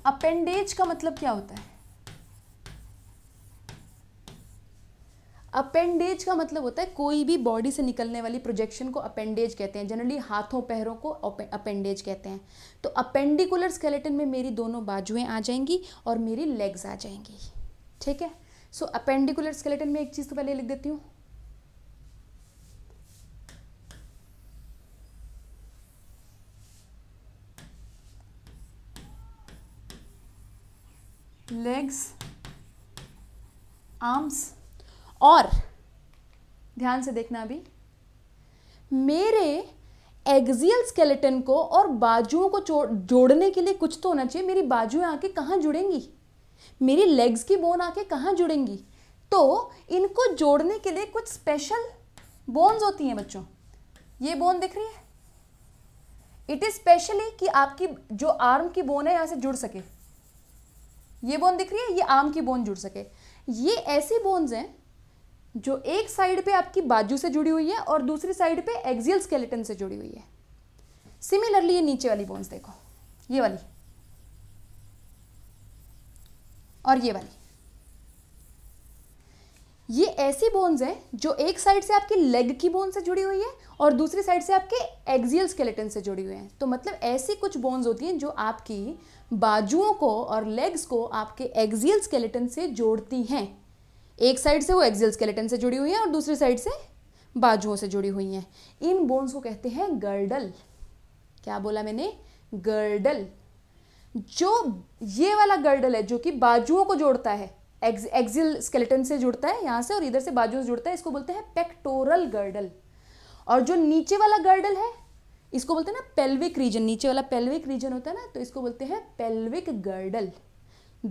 अपेंडेज का मतलब क्या होता है अपेंडेज का मतलब होता है कोई भी बॉडी से निकलने वाली प्रोजेक्शन को अपेंडेज कहते हैं जनरली हाथों पैरों को अपेंडेज कहते हैं तो अपेंडिकुलर स्केलेटन में मेरी दोनों बाजुएं आ जाएंगी और मेरी लेग्स आ जाएंगी ठीक है सो अपेंडिकुलर स्केलेटन में एक चीज़ तो पहले लिख देती हूँ legs arms और ध्यान से देखना अभी मेरे एग्जियल स्केलेटन को और बाजुओं को जोड़ने के लिए कुछ तो होना चाहिए मेरी बाजुएं आके कहाँ जुड़ेंगी मेरी लेग्स की बोन आके कहाँ जुड़ेंगी तो इनको जोड़ने के लिए कुछ स्पेशल बोन्स होती हैं बच्चों ये बोन दिख रही है इट इज़ स्पेशली कि आपकी जो आर्म की बोन है यहाँ से जुड़ सके ये बोन दिख रही है ये आर्म की बोन जुड़ सके ये ऐसी बोन्स हैं जो एक साइड पे आपकी बाजू से जुड़ी हुई है और दूसरी साइड पे एक्जियल स्केलेटन से जुड़ी हुई है सिमिलरली ये नीचे वाली बोन्स देखो ये वाली और ये वाली ये ऐसी बोन्स है जो एक साइड से आपकी लेग की बोन से जुड़ी हुई है और दूसरी साइड से आपके एक्जियल स्केलेटन से जुड़ी हुई है तो मतलब ऐसी कुछ बोन्स होती हैं जो आपकी बाजुओं को और लेग्स को आपके एक्जियल स्केलेटन से जोड़ती हैं एक साइड से वो एक्सियल स्केलेटन से जुड़ी हुई हैं और दूसरी साइड से बाजुओं से जुड़ी हुई हैं इन बोन्स को कहते हैं गर्डल क्या बोला मैंने गर्डल जो ये वाला गर्डल है जो कि बाजुओं को जोड़ता है एक्जिल स्केलेटन से जुड़ता है यहाँ से और इधर से बाजुओं से जुड़ता है इसको बोलते हैं पेक्टोरल गर्डल और जो नीचे वाला गर्डल है इसको बोलते हैं ना पेल्विक रीजन नीचे वाला पेल्विक रीजन होता है ना तो इसको बोलते हैं पेल्विक गर्डल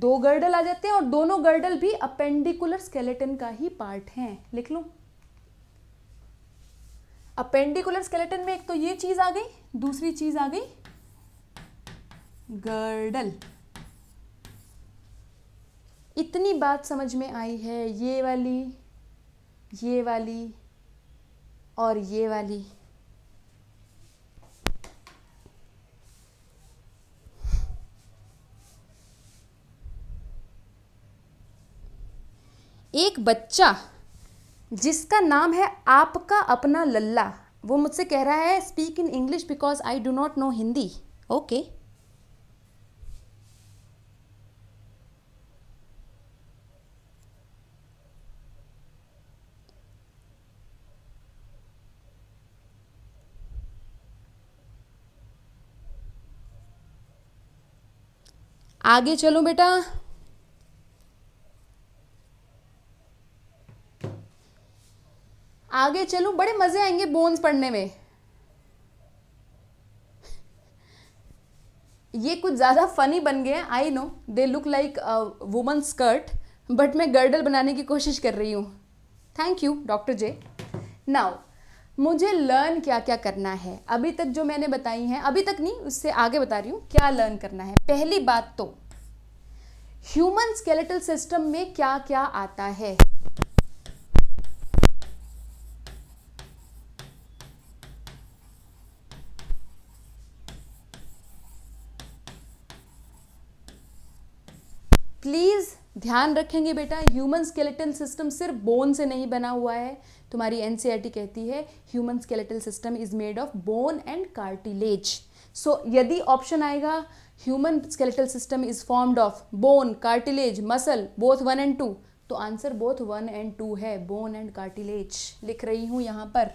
दो गर्डल आ जाते हैं और दोनों गर्डल भी अपेंडिकुलर स्केलेटन का ही पार्ट हैं लिख लो अपेंडिकुलर स्केलेटन में एक तो ये चीज आ गई दूसरी चीज आ गई गर्डल इतनी बात समझ में आई है ये वाली ये वाली और ये वाली एक बच्चा जिसका नाम है आपका अपना लल्ला वो मुझसे कह रहा है speak in English because I do not know Hindi okay आगे चलो बेटा आगे चलूं बड़े मज़े आएंगे बोन्स पढ़ने में ये कुछ ज़्यादा फनी बन गए हैं I know they look like woman skirt but मैं गर्डल बनाने की कोशिश कर रही हूं thank you doctor J now मुझे लर्न क्या क्या करना है अभी तक जो मैंने बताई हैं अभी तक नहीं उससे आगे बता रही हूँ क्या लर्न करना है पहली बात तो ह्यूमन स्केलेटल सिस्टम में क्या क्या आता है प्लीज़ ध्यान रखेंगे बेटा ह्यूमन स्केलेटल सिस्टम सिर्फ बोन से नहीं बना हुआ है तुम्हारी एन e कहती है human skeletal system is made of bone and cartilage so यदि ऑप्शन आएगा human skeletal system is formed of bone cartilage muscle both one and two तो answer both one and two है bone and cartilage लिख रही हूँ यहाँ पर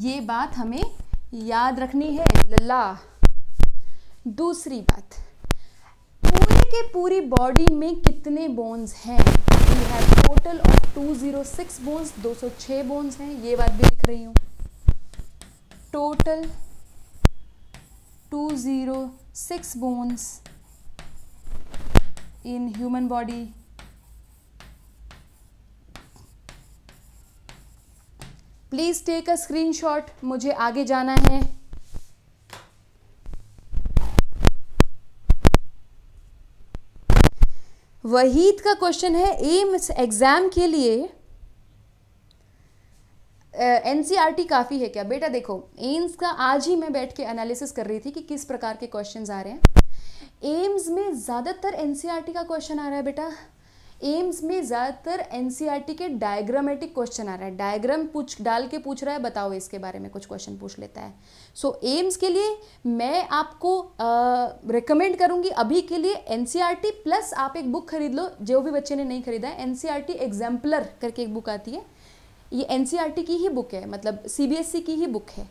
ये बात हमें याद रखनी है लल्ला दूसरी बात पूरे के पूरी बॉडी में कितने बोन्स हैं we have total of 206 bones 206 bones हैं ये बात भी लिख रही हूँ total 206 bones in human body please take a screenshot मुझे आगे जाना है वहीद का क्वेश्चन है एम्स एग्ज़ाम के लिए एन uh, e काफ़ी है क्या बेटा देखो एम्स का आज ही मैं बैठ के एनालिसिस कर रही थी कि किस प्रकार के क्वेश्चन आ रहे हैं एम्स में ज़्यादातर एनसीआरटी e का क्वेश्चन आ रहा है बेटा एम्स में ज़्यादातर एन e के डायग्रामेटिक क्वेश्चन आ रहा है डायग्राम पूछ डाल के पूछ रहा है बताओ इसके बारे में कुछ क्वेश्चन पूछ लेता है सो so, एम्स के लिए मैं आपको रिकमेंड करूँगी अभी के लिए एन प्लस e आप एक बुक खरीद लो जो भी बच्चे ने नहीं खरीदा है एन एग्जाम्पलर e करके एक बुक आती है ये एन की ही बुक है मतलब सी की ही बुक है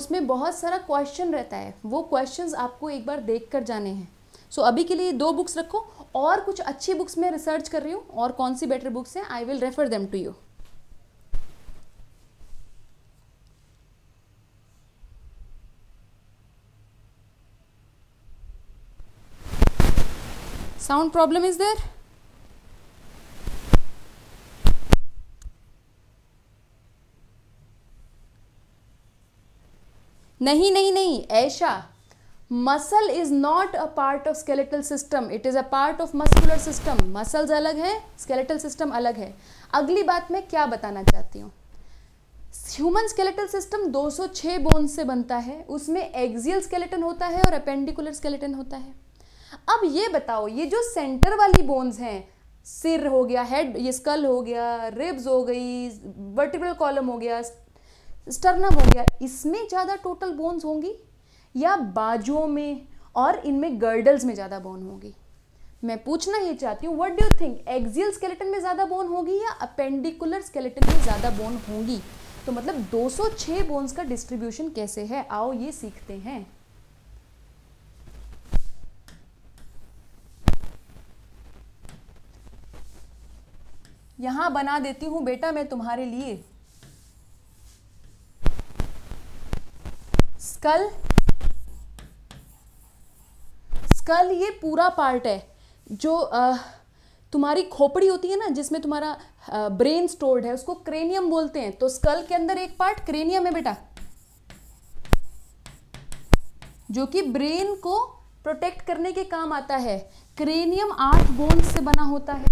उसमें बहुत सारा क्वेश्चन रहता है वो क्वेश्चंस आपको एक बार देख कर जाने हैं सो so, अभी के लिए दो बुक्स रखो और कुछ अच्छी बुक्स में रिसर्च कर रही हूँ और कौन सी बेटर बुक्स हैं I will refer them to you sound problem is there नहीं नहीं नहीं ऐशा muscle is not a part of skeletal system it is a part of muscular system muscles अलग हैं स्केलेटल सिस्टम अलग है अगली बात मैं क्या बताना चाहती हूँ ह्यूमन स्केलेटल सिस्टम 206 बोन्स से बनता है उसमें एक्जियल स्केलेटन होता है और अपेंडिकुलर स्केलेटन होता है अब ये बताओ ये जो सेंटर वाली बोन्स हैं सिर हो गया हेड ये स्कल हो गया रिब्स हो गई वर्टिकल कॉलम हो गया स्टर्नम हो गया इसमें ज़्यादा टोटल बोन्स होंगी या बाजुओं में और इनमें गर्डल्स में ज़्यादा बोन होगी मैं पूछना ये चाहती हूँ what do you think axial skeleton में ज़्यादा बोन होगी या अपेंडिकुलर स्केलेटन में ज़्यादा बोन होगी तो मतलब 206 बोन्स का डिस्ट्रीब्यूशन कैसे है आओ ये सीखते हैं यहां बना देती हूं बेटा मैं तुम्हारे लिए स्कल कल ये पूरा पार्ट है जो आ, तुम्हारी खोपड़ी होती है ना जिसमें तुम्हारा आ, ब्रेन स्टोर्ड है उसको क्रेनियम बोलते हैं तो स्कल के अंदर एक पार्ट क्रेनियम है बेटा जो कि ब्रेन को प्रोटेक्ट करने के काम आता है क्रेनियम आठ बोन्स से बना होता है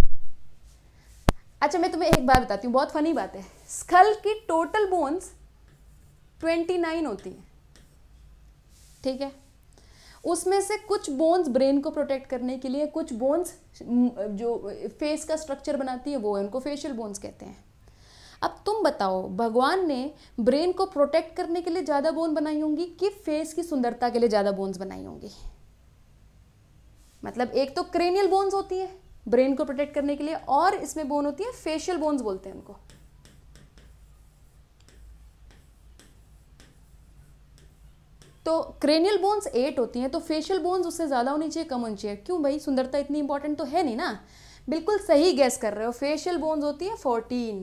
अच्छा मैं तुम्हें एक बात बताती हूँ बहुत फनी बात है स्कल की टोटल बोन्स ट्वेंटी नाइन होती है ठीक है उसमें से कुछ बोन्स ब्रेन को प्रोटेक्ट करने के लिए कुछ बोन्स जो फेस का स्ट्रक्चर बनाती है वो है उनको फेशियल बोन्स कहते हैं अब तुम बताओ भगवान ने ब्रेन को प्रोटेक्ट करने के लिए ज़्यादा बोन बनाई होंगी कि फेस की सुंदरता के लिए ज़्यादा बोन्स बनाई होंगी मतलब एक तो क्रेनियल बोन्स होती है ब्रेन को प्रोटेक्ट करने के लिए और इसमें बोन होती है फेशियल बोन्स बोलते हैं उनको तो क्रेनियल बोन्स एट होती हैं तो फेशियल बोन्स उससे ज़्यादा होनी चाहिए कम होनी चाहिए क्यों भाई सुंदरता इतनी इंपॉर्टेंट तो है नहीं ना बिल्कुल सही गैस कर रहे हो फेशियल बोन्स होती है fourteen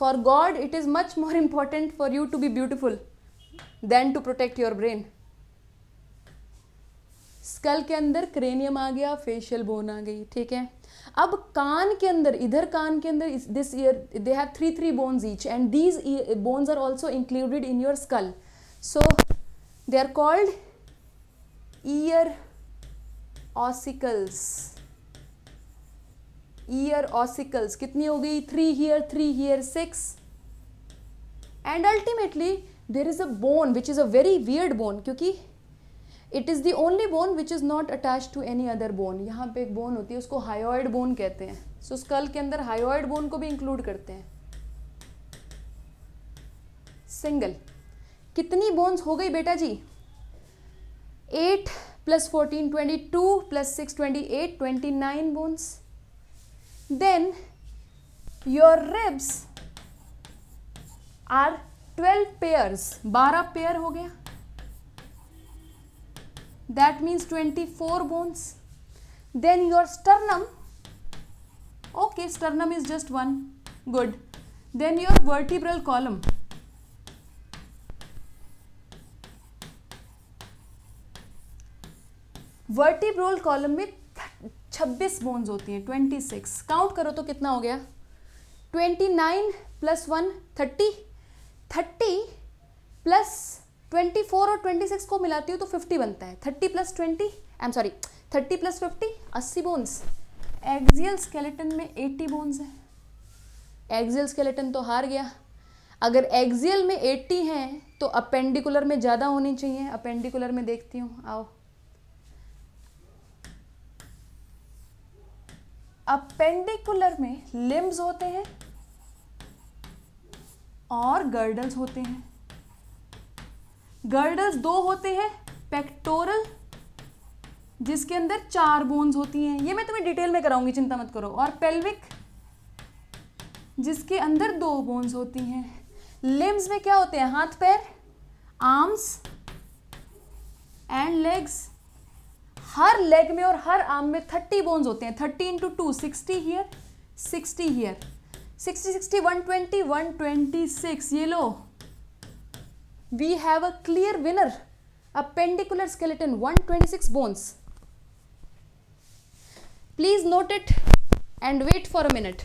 for god it is much more important for you to be beautiful than to protect your brain skull के अंदर क्रेनियम आ गया फेशियल बोन आ गई ठीक है अब कान के अंदर इधर कान के अंदर this ear they have three three bones each and these bones are also included in your skull so they are called ear ossicles ear ossicles कितनी हो गई three here three here six and ultimately there is a bone which is a very weird bone क्योंकि it is the only bone which is not attach to any other bone यहाँ पे एक bone होती है उसको hyoid bone कहते हैं सो so, school के अंदर हायोइड बोन को भी इंक्लूड करते हैं सिंगल कितनी बोन्स हो गई बेटा जी eight plus fourteen twenty two plus six twenty eight twenty nine bones then your ribs are twelve pairs बारह पेयर हो गया that means 24 bones then your sternum okay sternum is just one good then your vertebral column vertebral column में 26 bones होती हैं 26 count करो तो कितना हो गया 29 nine plus one thirty thirty plus twenty four और ट्वेंटी सिक्स को मिलाती हूँ तो फिफ्टी बनता है thirty plus twenty I am sorry thirty plus fifty अस्सी बोन्स एक्जियल स्केलेटन में एट्टी बोन्स है एक्जियल स्केलेटन तो हार गया अगर एक्जियल में एट्टी हैं तो अपेंडिकुलर में ज़्यादा होनी चाहिए अपेंडिकुलर में देखती हूँ आओ अपेंडिकुलर में लिम्स होते हैं और गर्डल्स होते हैं गर्डल्स दो होते हैं पेक्टोरल जिसके अंदर चार बोन्स होती हैं ये मैं तुम्हें डिटेल में कराऊंगी चिंता मत करो और पेल्विक जिसके अंदर दो बोन्स होती हैं लिम्स में क्या होते हैं हाथ पैर आर्म्स एंड लेग्स हर लेग में और हर आर्म में थर्टी बोन्स होते हैं thirty into two sixty here sixty here sixty sixty one twenty one twenty six ये लो we have a clear winner, a skeleton, 126 bones. Please note it and wait for a minute.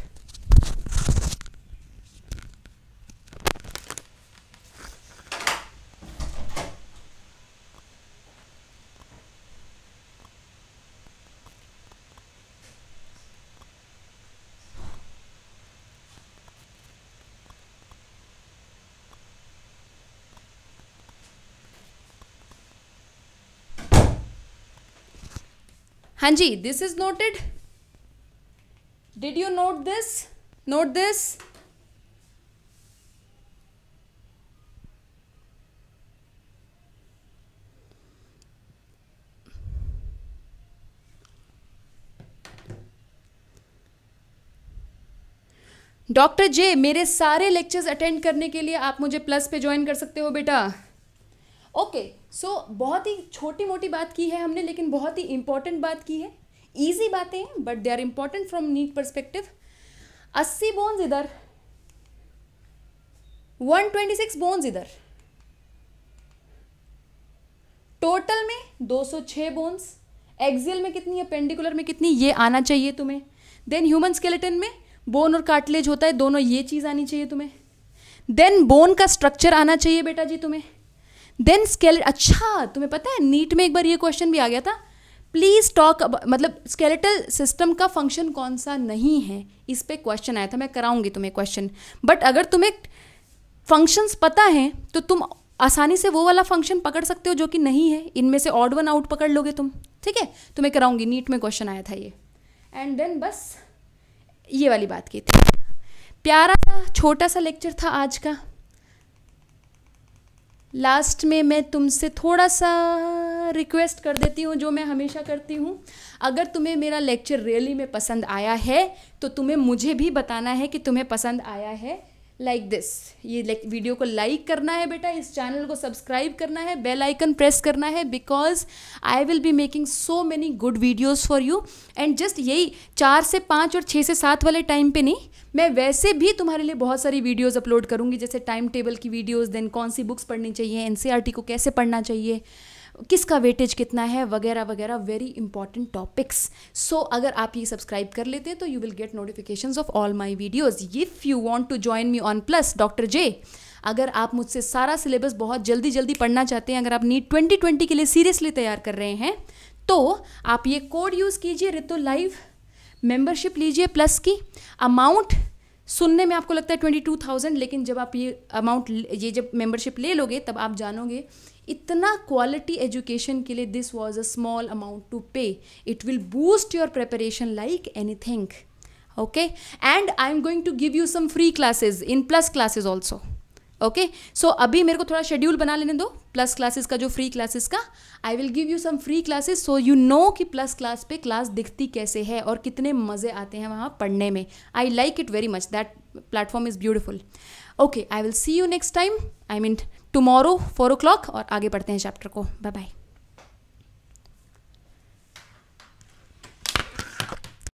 हाँ जी this is noted did you note this note this doctor J मेरे सारे lectures attend करने के लिए आप मुझे प्लस पे ज्वाइन कर सकते हो बेटा ओके okay, सो so बहुत ही छोटी मोटी बात की है हमने लेकिन बहुत ही इंपॉर्टेंट बात की है ईजी बातें हैं but they are important from NEET perspective अस्सी बोन्स इधर वन ट्वेंटी सिक्स बोन्स इधर टोटल में दो सौ छः बोन्स एक्सियल में कितनी है पेंडिकुलर में कितनी ये आना चाहिए तुम्हें देन ह्यूमन स्केलेटन में बोन और कार्टिलेज होता है दोनों ये चीज़ आनी चाहिए तुम्हें देन बोन का स्ट्रक्चर आना चाहिए बेटा जी तुम्हें देन स्केलेट अच्छा तुम्हें पता है नीट में एक बार ये क्वेश्चन भी आ गया था प्लीज़ टॉक मतलब स्केलेटल सिस्टम का फंक्शन कौन सा नहीं है इस पर क्वेश्चन आया था मैं कराऊंगी तुम्हें क्वेश्चन बट अगर तुम्हें फंक्शंस पता हैं तो तुम आसानी से वो वाला फंक्शन पकड़ सकते हो जो कि नहीं है इनमें से ऑड वन आउट पकड़ लोगे तुम ठीक है तो मैं कराऊंगी नीट में क्वेश्चन आया था ये एंड देन बस ये वाली बात की थी प्यारा सा छोटा सा लेक्चर था आज का लास्ट में मैं तुमसे थोड़ा सा रिक्वेस्ट कर देती हूँ जो मैं हमेशा करती हूँ अगर तुम्हें मेरा लेक्चर रियली में पसंद आया है तो तुम्हें मुझे भी बताना है कि तुम्हें पसंद आया है लाइक दिस ये लाइक वीडियो को लाइक करना है बेटा इस चैनल को सब्सक्राइब करना है बेल आइकन प्रेस करना है because I will be making so many good videos for you and just यही चार से पाँच और छः से सात वाले टाइम पे नहीं मैं वैसे भी तुम्हारे लिए बहुत सारी वीडियोस अपलोड करूँगी जैसे टाइम टेबल की वीडियोस देन कौन सी बुक्स पढ़नी चाहिए एन e को कैसे पढ़ना चाहिए किसका वेटेज कितना है वगैरह वगैरह वेरी इंपॉर्टेंट टॉपिक्स सो अगर आप ये सब्सक्राइब कर लेते हैं तो you will get notification of all my videos if you want to join me on plus doctor J अगर आप मुझसे सारा सिलेबस बहुत जल्दी जल्दी पढ़ना चाहते हैं अगर आप नीट ट्वेंटी ट्वेंटी के लिए सीरियसली तैयार कर रहे हैं तो आप ये कोड यूज़ कीजिए रितो लाइव मेंबरशिप लीजिए प्लस की अमाउंट सुनने में आपको लगता है ट्वेंटी टू थाउजेंड लेकिन जब आप ये अमाउंट ये जब मेंबरशिप ले लोगे तब आप जानोगे इतना क्वालिटी एजुकेशन के लिए this was a small amount to pay it will boost your preparation like anything okay and I am going to give you some free classes in plus classes also okay so अभी मेरे को थोड़ा schedule बना लेने दो plus classes का जो free classes का I will give you some free classes so you know कि प्लस क्लास पे क्लास दिखती कैसे है और कितने मज़े आते हैं वहाँ पढ़ने में I like it very much that platform is beautiful okay I will see you next time I mean tomorrow four o'clock और आगे बढ़ते हैं चैप्टर को बाय बाय